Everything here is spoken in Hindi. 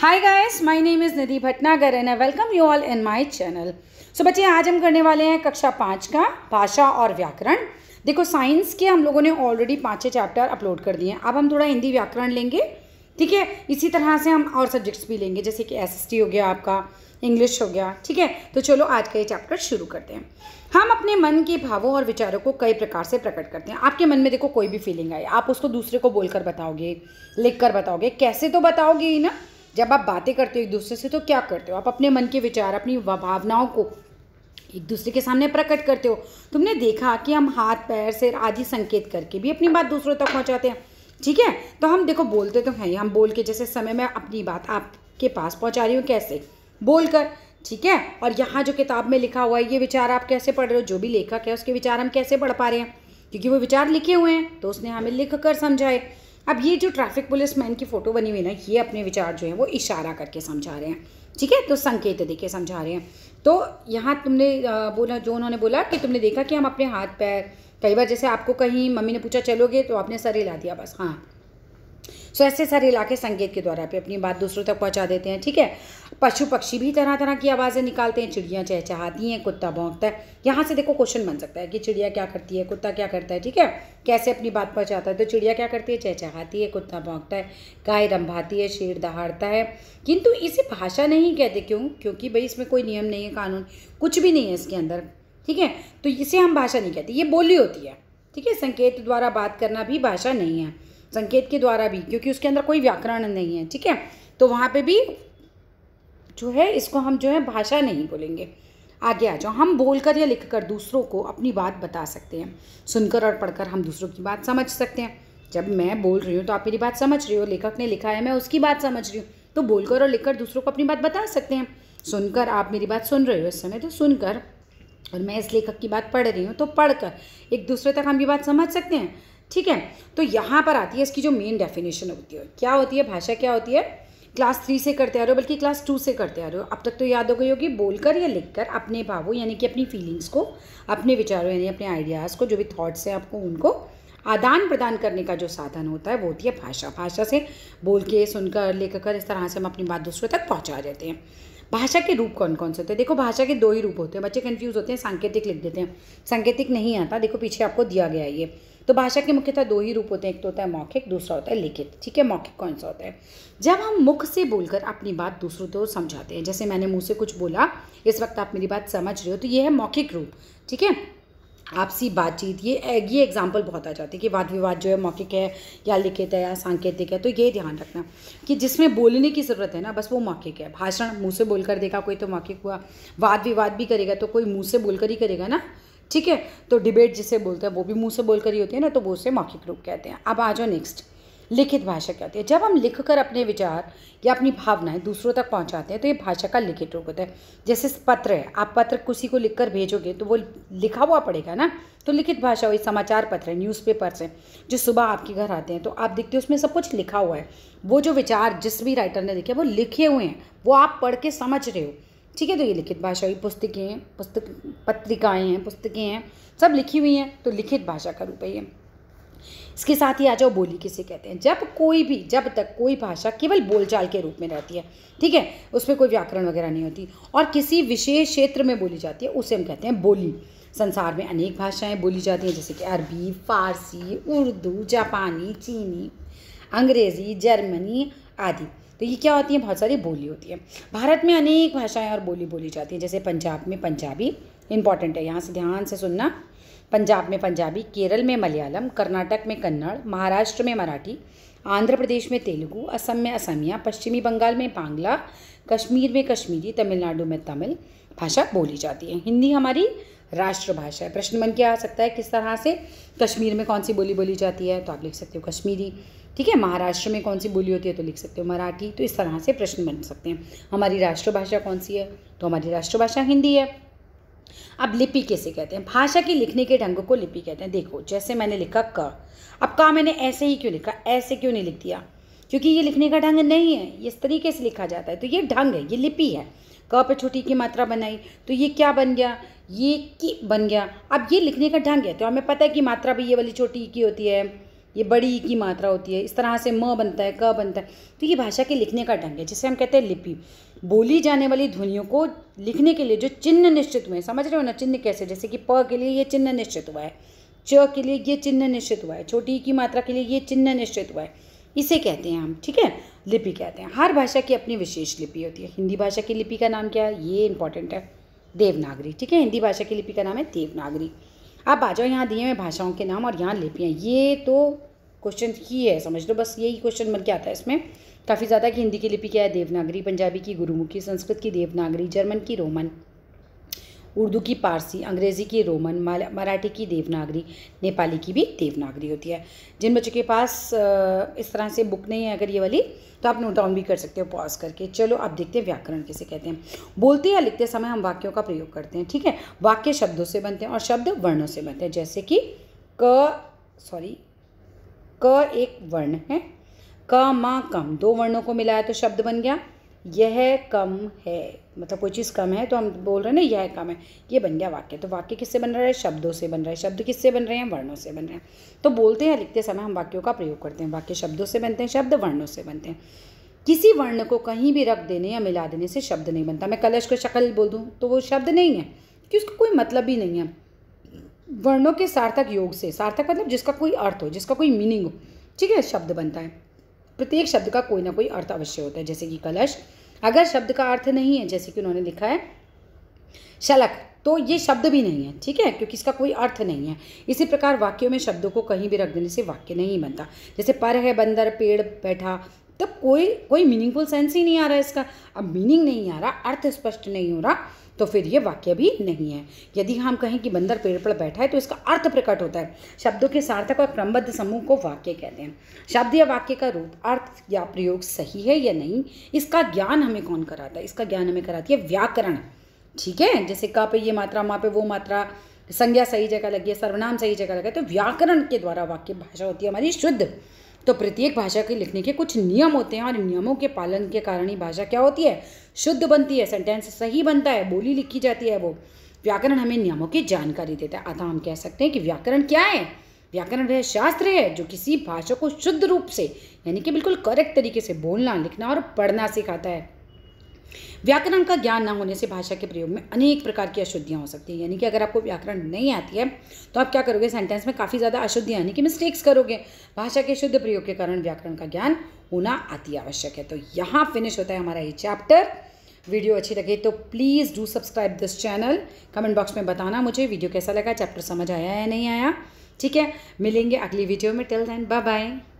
hi guys my name is Nidhi Bhatnagar and I welcome you all in my channel so बच्चे आज हम करने वाले हैं कक्षा पाँच का भाषा और व्याकरण देखो साइंस के हम लोगों ने ऑलरेडी पाँच छः चैप्टर अपलोड कर दिए हैं अब हम थोड़ा हिंदी व्याकरण लेंगे ठीक है इसी तरह से हम और सब्जेक्ट्स भी लेंगे जैसे कि एस हो गया आपका इंग्लिश हो गया ठीक है तो चलो आज का ये चैप्टर शुरू करते हैं हम अपने मन के भावों और विचारों को कई प्रकार से प्रकट करते हैं आपके मन में देखो कोई भी फीलिंग आए आप उसको दूसरे को बोलकर बताओगे लिख कर बताओगे कैसे तो बताओगे ही ना जब आप बातें करते हो एक दूसरे से तो क्या करते हो आप अपने मन के विचार अपनी भावनाओं को एक दूसरे के सामने प्रकट करते हो तुमने देखा कि हम हाथ पैर सिर आदि संकेत करके भी अपनी बात दूसरों तक पहुंचाते हैं ठीक है तो हम देखो बोलते तो हैं हम बोल के जैसे समय में अपनी बात आपके पास पहुंचा रही हूँ कैसे बोल कर ठीक है और यहाँ जो किताब में लिखा हुआ है ये विचार आप कैसे पढ़ रहे हो जो भी लेखक है उसके विचार हम कैसे पढ़ पा रहे हैं क्योंकि वो विचार लिखे हुए हैं तो उसने हमें लिख कर समझाए अब ये जो ट्रैफिक पुलिस मैन की फ़ोटो बनी हुई ना ये अपने विचार जो है वो इशारा करके समझा रहे हैं ठीक है तो संकेत दे के समझा रहे हैं तो यहाँ तुमने बोला जो उन्होंने बोला कि तुमने देखा कि हम अपने हाथ पैर कई बार जैसे आपको कहीं मम्मी ने पूछा चलोगे तो आपने सर हिला दिया बस हाँ सो ऐसे सर हिला के संकेत के द्वारा पे अपनी बात दूसरों तक पहुँचा देते हैं ठीक है पशु पक्षी भी तरह तरह की आवाज़ें निकालते हैं चिड़िया चहचहाती हैं कुत्ता भौंकता है यहाँ से देखो क्वेश्चन बन सकता है कि चिड़िया क्या करती है कुत्ता क्या करता है ठीक है कैसे अपनी बात पहुँचाता है तो चिड़िया क्या करती है चहचहाती है कुत्ता भौंकता है गाय रंभाती है शेर दहाड़ता है किंतु इसे भाषा नहीं कहते क्यों क्योंकि भाई इसमें कोई नियम नहीं है कानून कुछ भी नहीं है इसके अंदर ठीक है तो इसे हम भाषा नहीं कहते ये बोली होती है ठीक है संकेत द्वारा बात करना भी भाषा नहीं है संकेत के द्वारा भी क्योंकि उसके अंदर कोई व्याकरण नहीं है ठीक है तो वहाँ पे भी जो है इसको हम जो है भाषा नहीं बोलेंगे आगे आ जाओ हम बोलकर या लिखकर दूसरों को अपनी बात बता सकते हैं सुनकर और पढ़कर हम दूसरों की बात समझ सकते हैं जब मैं बोल रही हूँ तो आप मेरी बात समझ रही हो लेखक ने लिखा है मैं उसकी बात समझ रही हूँ तो बोलकर और लिखकर दूसरों को अपनी बात बता सकते हैं सुनकर आप मेरी बात सुन रहे हो इस समय तो सुनकर और मैं इस लेखक की बात पढ़ रही हूँ तो पढ़कर एक दूसरे तक हम ये बात समझ सकते हैं ठीक है तो यहाँ पर आती है इसकी जो मेन डेफिनेशन होती है क्या होती है भाषा क्या होती है क्लास थ्री से करते आ रहे हो बल्कि क्लास टू से करते आ रहे हो अब तक तो याद हो गई होगी बोलकर या लिखकर अपने भावों यानी कि अपनी फीलिंग्स को अपने विचारों यानी अपने आइडियाज़ को जो भी थाट्स हैं आपको उनको आदान प्रदान करने का जो साधन होता है वो होती है भाषा भाषा से बोल के सुनकर लेकर कर इस तरह से हम अपनी बात दूसरों तक पहुँचा देते हैं भाषा के रूप कौन कौन से होते हैं देखो भाषा के दो ही रूप होते हैं बच्चे कन्फ्यूज़ होते हैं सांकेतिक लिख देते हैं सांकेतिक नहीं आता देखो पीछे आपको दिया गया ये तो भाषा के मुख्यतः दो ही रूप होते हैं एक तो होता है मौखिक दूसरा होता है लिखित ठीक है मौखिक कौन सा होता है जब हम मुख से बोलकर अपनी बात दूसरों को समझाते हैं जैसे मैंने मुँह से कुछ बोला इस वक्त आप मेरी बात समझ रहे हो तो ये है मौखिक रूप ठीक है आपसी बातचीत ये ये एग्जाम्पल बहुत आ जाती है कि वाद विवाद जो है मौखिक है या लिखित है या सांकेतिक है तो ये ध्यान रखना कि जिसमें बोलने की ज़रूरत है ना बस वो मौखिक है भाषण मुँह से बोलकर देखा कोई तो मौखिक हुआ वाद विवाद भी करेगा तो कोई मुँह से बोलकर ही करेगा ना ठीक है तो डिबेट जिसे बोलते हैं वो भी मुंह से बोल ही होती है ना तो वो उसे मौखिक रूप कहते हैं अब आ जाओ नेक्स्ट लिखित भाषा क्या होती है जब हम लिख कर अपने विचार या अपनी भावनाएं दूसरों तक पहुंचाते हैं तो ये भाषा का लिखित रूप होता है जैसे पत्र है आप पत्र किसी को लिख कर भेजोगे तो वो लिखा हुआ पड़ेगा ना तो लिखित भाषा हुई समाचार पत्र है न्यूज़ पेपर्स हैं जो सुबह आपके घर आते हैं तो आप देखते हो उसमें सब कुछ लिखा हुआ है वो जो विचार जिस भी राइटर ने लिखे वो लिखे हुए हैं वो आप पढ़ के समझ रहे हो ठीक है तो ये लिखित भाषा हुई पुस्तकें हैं पुस्तक पत्रिकाएँ हैं पुस्तकें हैं सब लिखी हुई हैं तो लिखित भाषा का रूप है ये इसके साथ ही आ जाओ बोली किसे कहते हैं जब कोई भी जब तक कोई भाषा केवल बोलचाल के रूप में रहती है ठीक है उसमें कोई व्याकरण वगैरह नहीं होती और किसी विशेष क्षेत्र में बोली जाती है उसे हम कहते हैं बोली संसार में अनेक भाषाएं बोली जाती हैं जैसे कि अरबी फारसी उर्दू जापानी चीनी अंग्रेज़ी जर्मनी आदि तो ये क्या होती है बहुत सारी बोली होती है भारत में अनेक भाषाएं और बोली बोली जाती हैं जैसे पंजाब में पंजाबी इंपॉर्टेंट है यहाँ से ध्यान से सुनना पंजाब में पंजाबी केरल में मलयालम कर्नाटक में कन्नड़ महाराष्ट्र में मराठी आंध्र प्रदेश में तेलुगु असम में असमिया पश्चिमी बंगाल में बांग्ला कश्मीर में कश्मीरी तमिलनाडु में तमिल भाषा बोली जाती है हिंदी हमारी राष्ट्रभाषा है प्रश्न मन क्या आ सकता है किस तरह से कश्मीर में कौन सी बोली बोली जाती है तो आप लिख सकते हो कश्मीरी ठीक है महाराष्ट्र में कौन सी बोली होती है तो लिख सकते हो मराठी तो इस तरह से प्रश्न बन सकते हैं हमारी राष्ट्रभाषा कौन सी है तो हमारी राष्ट्रभाषा हिंदी है अब लिपि कैसे कहते हैं भाषा के लिखने के ढंग को लिपि कहते हैं देखो जैसे मैंने लिखा क अब का मैंने ऐसे ही क्यों लिखा ऐसे क्यों नहीं लिख दिया क्योंकि ये लिखने का ढंग नहीं है ये इस तरीके से लिखा जाता है तो ये ढंग है ये लिपि है क पे छोटी की मात्रा बनाई तो ये क्या बन गया ये की बन गया अब ये लिखने का ढंग है तो हमें पता है कि मात्रा भी ये वाली छोटी की होती है ये बड़ी ई की मात्रा होती है इस तरह से म बनता है क बनता है तो ये भाषा के लिखने का ढंग है जिसे हम कहते हैं लिपि बोली जाने वाली ध्वनियों को लिखने के लिए जो चिन्ह निश्चित हुए हैं समझ रहे हो ना चिन्ह कैसे जैसे कि प के लिए ये चिन्ह निश्चित हुआ है च के लिए ये चिन्ह निश्चित हुआ है छोटी की मात्रा के लिए ये चिन्ह निश्चित हुआ है इसे कहते हैं हम ठीक है लिपि कहते हैं हर भाषा की अपनी विशेष लिपि होती है हिंदी भाषा की लिपि का नाम क्या है ये इंपॉर्टेंट है देवनागरी ठीक है हिंदी भाषा की लिपि का नाम है देवनागरी आप आ जाओ यहाँ दिए हुए भाषाओं के नाम और यहाँ लिपियाँ ये तो क्वेश्चन ही है समझ लो बस यही क्वेश्चन बन के आता है इसमें काफ़ी ज़्यादा कि हिंदी की लिपि क्या है देवनागरी पंजाबी की गुरुमुखी संस्कृत की देवनागरी जर्मन की रोमन उर्दू की पारसी अंग्रेज़ी की रोमन मराठी की देवनागरी नेपाली की भी देवनागरी होती है जिन बच्चों के पास इस तरह से बुक नहीं है अगर ये वाली तो आप नोट डाउन भी कर सकते हो पॉज करके चलो आप देखते हैं व्याकरण किसे कहते हैं बोलते या लिखते समय हम वाक्यों का प्रयोग करते हैं ठीक है वाक्य शब्दों से बनते हैं और शब्द वर्णों से बनते हैं जैसे कि क सॉरी क एक वर्ण है क माँ कम दो वर्णों को मिलाया तो शब्द बन गया यह कम है मतलब कोई चीज़ कम है तो हम बोल रहे हैं ना यह कम है ये बन गया वाक्य तो वाक्य किससे बन रहा है शब्दों से बन रहा है शब्द किससे बन रहे हैं वर्णों से बन रहे हैं तो बोलते हैं लिखते समय हम वाक्यों का प्रयोग करते हैं वाक्य शब्दों से बनते हैं शब्द वर्णों से बनते हैं किसी वर्ण को कहीं भी रख देने या मिला देने से शब्द नहीं बनता मैं कलश को शक्ल बोल दूँ तो वो शब्द नहीं है कि उसका कोई मतलब ही नहीं है वर्णों के सार्थक योग से सार्थक मतलब जिसका कोई अर्थ हो जिसका कोई मीनिंग हो ठीक है शब्द बनता है प्रत्येक शब्द का कोई ना कोई अर्थ अवश्य होता है जैसे कि कलश अगर शब्द का अर्थ नहीं है जैसे कि उन्होंने लिखा है शलक तो ये शब्द भी नहीं है ठीक है क्योंकि इसका कोई अर्थ नहीं है इसी प्रकार वाक्यों में शब्दों को कहीं भी रख देने से वाक्य नहीं बनता जैसे पर है बंदर पेड़ बैठा तब कोई कोई मीनिंगफुल सेंस ही नहीं आ रहा है इसका अब मीनिंग नहीं आ रहा अर्थ स्पष्ट नहीं हो रहा तो फिर ये वाक्य भी नहीं है यदि हम कहें कि बंदर पेड़ पर बैठा है तो इसका अर्थ प्रकट होता है शब्दों के सार्थक और क्रमबद्ध समूह को वाक्य कहते हैं शब्द या वाक्य का रूप अर्थ या प्रयोग सही है या नहीं इसका ज्ञान हमें कौन कराता है इसका ज्ञान हमें कराती है व्याकरण ठीक है जैसे का पे ये मात्रा माँ पे वो मात्रा संज्ञा सही जगह लगी है सर्वनाम सही जगह लगा तो व्याकरण के द्वारा वाक्य भाषा होती है हमारी शुद्ध तो प्रत्येक भाषा के लिखने के कुछ नियम होते हैं और नियमों के पालन के कारण ही भाषा क्या होती है शुद्ध बनती है सेंटेंस सही बनता है बोली लिखी जाती है वो व्याकरण हमें नियमों की जानकारी देता है अतः हम कह सकते हैं कि व्याकरण क्या है व्याकरण वह शास्त्र है जो किसी भाषा को शुद्ध रूप से यानी कि बिल्कुल करेक्ट तरीके से बोलना लिखना और पढ़ना सिखाता है व्याकरण का ज्ञान ना होने से भाषा के प्रयोग में अनेक प्रकार की अशुद्धियाँ हो सकती हैं यानी कि अगर आपको व्याकरण नहीं आती है तो आप क्या करोगे सेंटेंस में काफ़ी ज़्यादा अशुद्धियाँ यानी कि मिस्टेक्स करोगे भाषा के शुद्ध प्रयोग के कारण व्याकरण का ज्ञान होना अति आवश्यक है तो यहाँ फिनिश होता है हमारा ये चैप्टर वीडियो अच्छी लगे तो please do subscribe this channel comment box में बताना मुझे वीडियो कैसा लगा चैप्टर समझ आया या नहीं आया ठीक है मिलेंगे अगली वीडियो में टिल देन बाय बाय